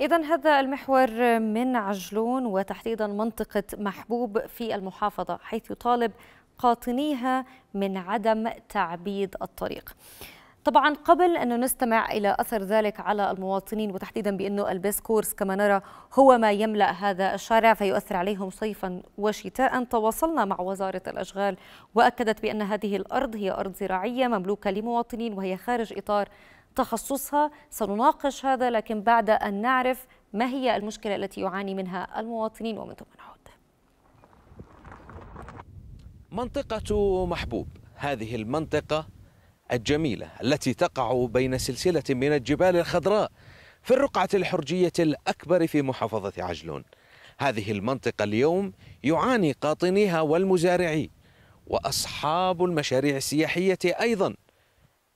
إذا هذا المحور من عجلون وتحديدا منطقة محبوب في المحافظة حيث يطالب قاطنيها من عدم تعبيد الطريق. طبعا قبل أن نستمع إلى أثر ذلك على المواطنين وتحديدا بأنه البيسكورس كما نرى هو ما يملأ هذا الشارع فيؤثر عليهم صيفا وشتاء تواصلنا مع وزارة الأشغال وأكدت بأن هذه الأرض هي أرض زراعية مملوكة لمواطنين وهي خارج إطار تخصصها سنناقش هذا لكن بعد أن نعرف ما هي المشكلة التي يعاني منها المواطنين ومن ثم نعود منطقة محبوب هذه المنطقة الجميلة التي تقع بين سلسلة من الجبال الخضراء في الرقعة الحرجية الأكبر في محافظة عجلون هذه المنطقة اليوم يعاني قاطنيها والمزارعين وأصحاب المشاريع السياحية أيضا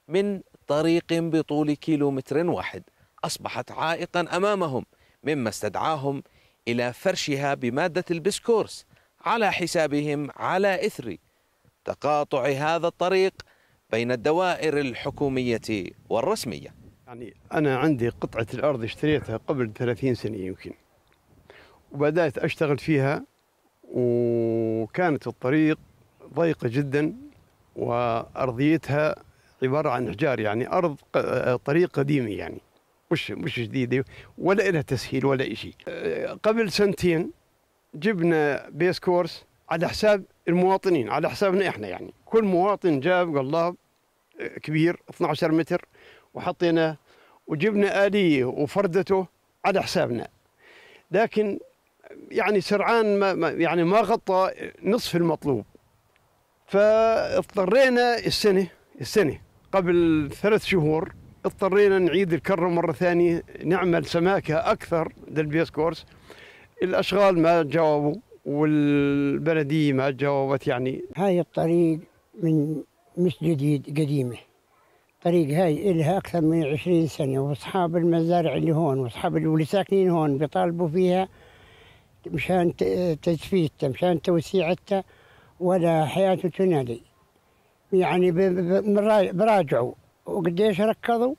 من طريق بطول كيلومتر واحد أصبحت عائقا أمامهم مما استدعاهم إلى فرشها بمادة البسكورس على حسابهم على إثر تقاطع هذا الطريق بين الدوائر الحكومية والرسمية يعني أنا عندي قطعة الأرض اشتريتها قبل 30 سنة يمكن وبدأت أشتغل فيها وكانت الطريق ضيقة جدا وأرضيتها عباره عن احجار يعني ارض طريق قديمه يعني مش مش جديده ولا لها تسهيل ولا شيء قبل سنتين جبنا بيس كورس على حساب المواطنين على حسابنا احنا يعني كل مواطن جاب قلاب كبير 12 متر وحطيناه وجبنا آلية وفردته على حسابنا لكن يعني سرعان ما يعني ما غطى نصف المطلوب فاضطرينا السنة السنة قبل ثلاث شهور اضطرينا نعيد الكرة مرة ثانية نعمل سماكة أكثر للبيس كورس الأشغال ما جاوبوا والبلدية ما جاوبت يعني هاي الطريق من مش جديد قديمة الطريق هاي إلها أكثر من عشرين سنة وأصحاب المزارع اللي هون وأصحاب اللي ساكنين هون بيطالبوا فيها مشان تجفيتها مشان توسيعتها ولا حياته تنادي يعني براجعوا وقديش ركضوا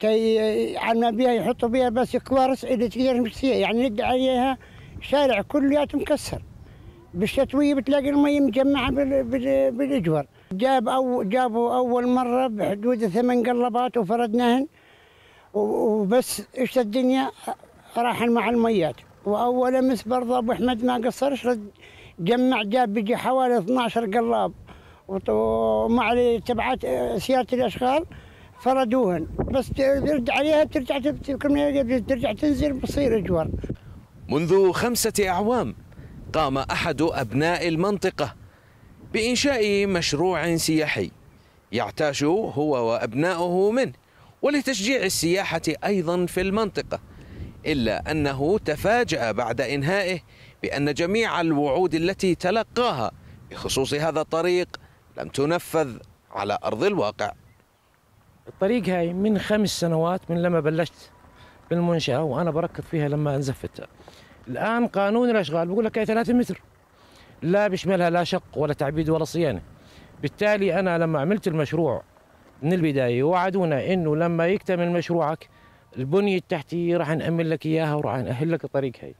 تي عنا بها يحطوا بها بس كوارث اللي تقدر نفسية يعني نقع عليها شارع كليات مكسر بالشتوية بتلاقي المي مجمعة بالاجور جاب أو جابوا أول مرة بحدود ثمان قلبات وفردناهن وبس إيش الدنيا راحن مع الميات وأول أمس برضه أبو أحمد ما قصرش جمع جاب بيجي حوالي 12 قلاب ومع تبعات سياده الاشغال فردوهن بس ترد عليها ترجع ترجع تنزل بصير اجور منذ خمسه اعوام قام احد ابناء المنطقه بانشاء مشروع سياحي يعتاش هو وابناؤه منه ولتشجيع السياحه ايضا في المنطقه الا انه تفاجا بعد انهائه بان جميع الوعود التي تلقاها بخصوص هذا الطريق لم تنفذ على أرض الواقع الطريق هاي من خمس سنوات من لما بلشت بالمنشأة وأنا بركض فيها لما انزفتها الآن قانون الأشغال بقول لك هي 3 متر لا بيشملها لا شق ولا تعبيد ولا صيانة بالتالي أنا لما عملت المشروع من البداية وعدونا إنه لما يكتمل مشروعك البنية التحتية راح نأمن لك إياها وراح نأهل لك الطريق هاي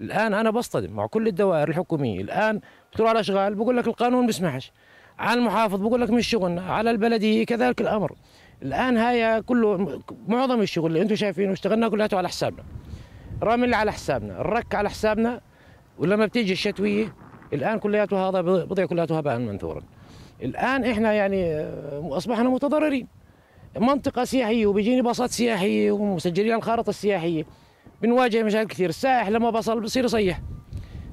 الآن أنا بصطدم مع كل الدوائر الحكومية الآن بتروح على أشغال بقول لك القانون بسمحش على المحافظ بقول لك مش شغلنا على البلديه كذلك الامر الان هاي كله معظم الشغل اللي انتم شايفينه اشتغلنا كلياته على حسابنا رمل على حسابنا الرك على حسابنا ولما بتيجي الشتويه الان كلياته هذا بضيع كلياته هباء منثورا الان احنا يعني آه، اصبحنا متضررين منطقه سياحيه وبيجيني باصات سياحيه ومسجلين الخارطه السياحيه بنواجه مشاكل كثير السائح لما بصل بصير يصيح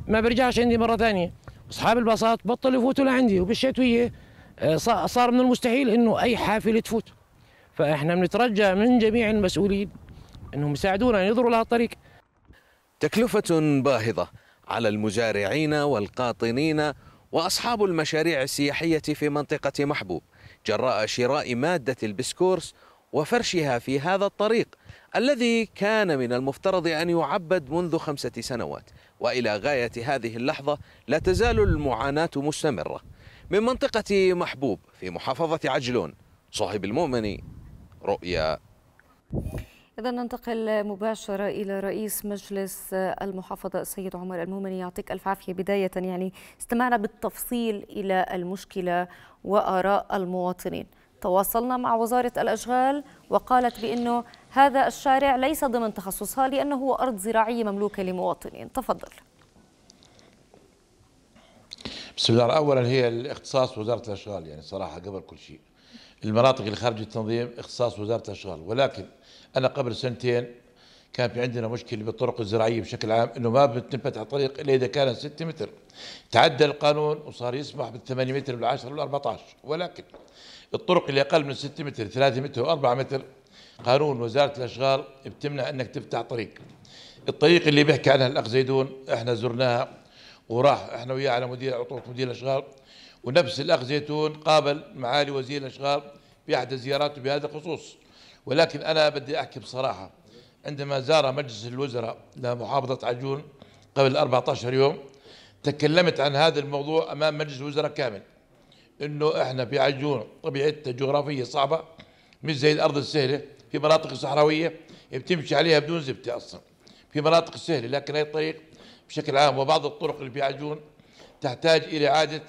ما برجعش عندي مره ثانيه اصحاب الباصات بطلوا يفوتوا لعندي وبالشتويه آه، صار من المستحيل انه اي حافله تفوت فاحنا بنترجى من جميع المسؤولين انهم يساعدونا لها لهالطريق تكلفه باهظه على المزارعين والقاطنين واصحاب المشاريع السياحيه في منطقه محبوب جراء شراء ماده البسكورس وفرشها في هذا الطريق الذي كان من المفترض ان يعبد منذ خمسه سنوات والى غايه هذه اللحظه لا تزال المعاناه مستمره من منطقه محبوب في محافظه عجلون صاحب المؤمن رؤيا إذا ننتقل مباشرة إلى رئيس مجلس المحافظة السيد عمر المومني يعطيك ألف عافية بداية يعني استمعنا بالتفصيل إلى المشكلة وآراء المواطنين تواصلنا مع وزارة الأشغال وقالت بأنه هذا الشارع ليس ضمن تخصصها لأنه أرض زراعية مملوكة لمواطنين تفضل بسم الله اولا هي الاختصاص وزاره الاشغال يعني صراحه قبل كل شيء المناطق اللي خارج التنظيم اختصاص وزاره الاشغال ولكن انا قبل سنتين كان في عندنا مشكله بالطرق الزراعيه بشكل عام انه ما بتنفتح الطريق الا اذا كانت 6 متر تعدل القانون وصار يسمح بال 8 متر وال 10 وال 14 ولكن الطرق اللي اقل من 6 متر 3 متر و4 متر قانون وزاره الاشغال بتمنع انك تفتح طريق الطريق اللي بيحكي عنها الاخ زيدون احنا زرناها وراح احنا وياه على مدير عطوه مدير الاشغال ونفس الاخ زيتون قابل معالي وزير الاشغال في احدى زياراته بهذا الخصوص ولكن انا بدي احكي بصراحه عندما زار مجلس الوزراء لمحافظه عجون قبل 14 يوم تكلمت عن هذا الموضوع امام مجلس الوزراء كامل انه احنا في عجون طبيعتها جغرافيه صعبه مش زي الارض السهله في مناطق صحراويه بتمشي عليها بدون زبده اصلا في مناطق سهله لكن هي الطريق بشكل عام وبعض الطرق اللي في عجون تحتاج الى اعاده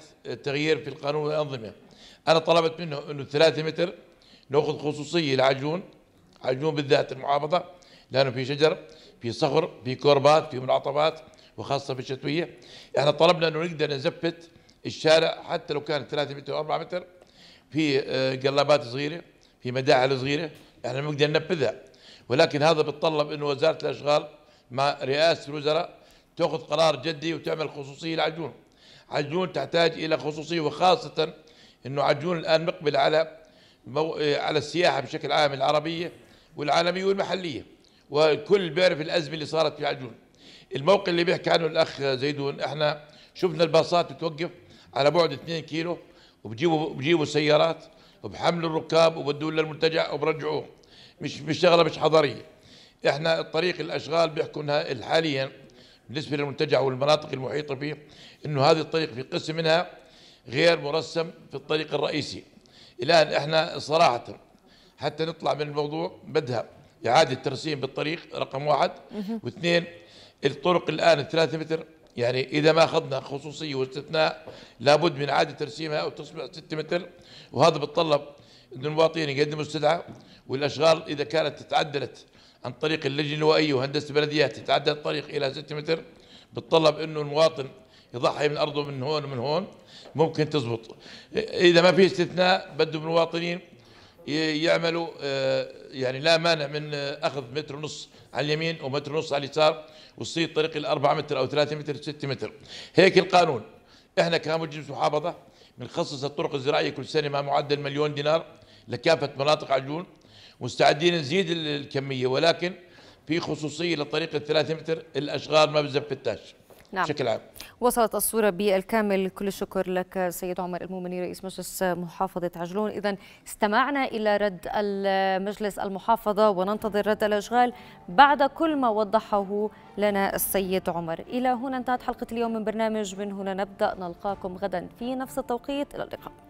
تغيير في القانون والانظمه انا طلبت منه انه 3 متر ناخذ خصوصيه لعجون عجون بالذات المحافظه لانه في شجر في صخر في كوربات في منعطفات وخاصه في الشتويه احنا طلبنا انه نقدر نزفت الشارع حتى لو كان 3 متر و 4 متر في آه، قلابات صغيره في مداعي صغيره احنا بنقدر ننفذها ولكن هذا بيتطلب انه وزاره الاشغال مع رئاسه الوزراء تاخذ قرار جدي وتعمل خصوصيه لعجون عجون تحتاج الى خصوصيه وخاصه انه عجون الان مقبل على مو... على السياحه بشكل عام العربيه والعالميه والمحليه والكل بيعرف الازمه اللي صارت في عجون الموقع اللي بيحكي عنه الاخ زيدون احنا شفنا الباصات بتوقف على بعد 2 كيلو وبجيبوا بجيبوا سيارات وبحمل الركاب وبدون للمنتجع وبرجعوه مش مش شغله مش حضريه احنا الطريق الاشغال انها حاليا بالنسبه للمنتجع والمناطق المحيطه فيه انه هذه الطريق في قسم منها غير مرسم في الطريق الرئيسي الان احنا صراحه حتى نطلع من الموضوع بدها اعاده ترسيم بالطريق رقم واحد واثنين الطرق الان 3 متر يعني إذا ما أخذنا خصوصية واستثناء لابد من إعادة ترسيمها او تصبح 6 متر وهذا بتطلب أن المواطنين يقدموا استدعاء والأشغال إذا كانت تتعدلت عن طريق اللجنة الوائية وهندسة البلديات تتعدل الطريق إلى 6 متر بتطلب أنه المواطن يضحي من أرضه من هون ومن هون ممكن تزبط إذا ما في استثناء بده من المواطنين يعملوا آه، يعني لا مانع من آه، اخذ متر ونص على اليمين ومتر ونص على اليسار وتصير طريق الأربعة متر او 3 متر 6 متر هيك القانون احنا كمجلس محافظه بنخصص الطرق الزراعيه كل سنه مع معدل مليون دينار لكافه مناطق عجون مستعدين نزيد الكميه ولكن في خصوصيه للطريق الثلاثة متر الاشغال ما بتزفتاش نعم. بشكل عام وصلت الصورة بالكامل كل الشكر لك سيد عمر المؤمني رئيس مجلس محافظة عجلون إذا استمعنا إلى رد المجلس المحافظة وننتظر رد الأشغال بعد كل ما وضحه لنا السيد عمر إلى هنا انتهت حلقة اليوم من برنامج من هنا نبدأ نلقاكم غدا في نفس التوقيت إلى اللقاء